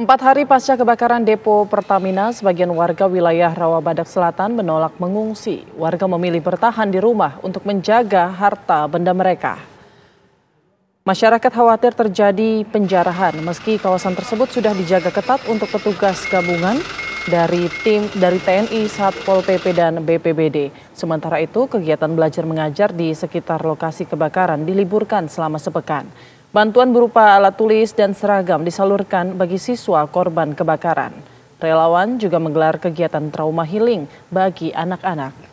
Empat hari pasca kebakaran depo Pertamina, sebagian warga wilayah Rawabadak Selatan menolak mengungsi. Warga memilih bertahan di rumah untuk menjaga harta benda mereka. Masyarakat khawatir terjadi penjarahan meski kawasan tersebut sudah dijaga ketat untuk petugas gabungan dari tim dari TNI, Satpol PP dan BPBD. Sementara itu, kegiatan belajar mengajar di sekitar lokasi kebakaran diliburkan selama sepekan. Bantuan berupa alat tulis dan seragam disalurkan bagi siswa korban kebakaran. Relawan juga menggelar kegiatan trauma healing bagi anak-anak.